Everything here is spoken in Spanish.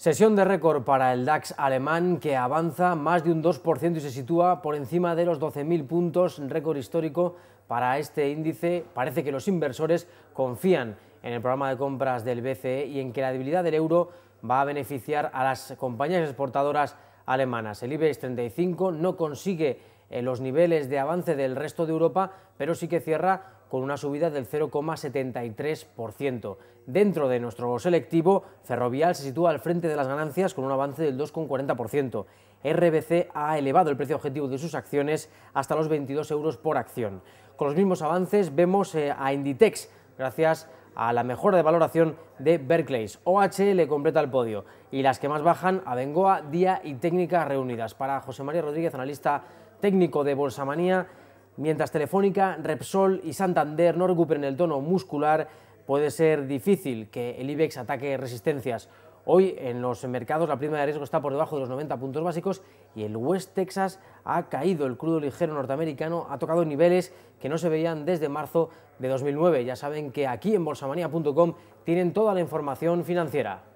Sesión de récord para el DAX alemán que avanza más de un 2% y se sitúa por encima de los 12.000 puntos, récord histórico para este índice. Parece que los inversores confían en el programa de compras del BCE y en que la debilidad del euro va a beneficiar a las compañías exportadoras alemanas. El IBEX 35 no consigue los niveles de avance del resto de Europa, pero sí que cierra con una subida del 0,73%. Dentro de nuestro selectivo, Ferrovial se sitúa al frente de las ganancias con un avance del 2,40%. RBC ha elevado el precio objetivo de sus acciones hasta los 22 euros por acción. Con los mismos avances vemos eh, a Inditex, gracias a la mejora de valoración de Berkeley. OH le completa el podio y las que más bajan, a Bengoa, Día y Técnica Reunidas. Para José María Rodríguez, analista técnico de Bolsamanía, mientras Telefónica, Repsol y Santander no recuperen el tono muscular, puede ser difícil que el IBEX ataque resistencias. Hoy en los mercados la prima de riesgo está por debajo de los 90 puntos básicos y el West Texas ha caído. El crudo ligero norteamericano ha tocado niveles que no se veían desde marzo de 2009. Ya saben que aquí en bolsamanía.com tienen toda la información financiera.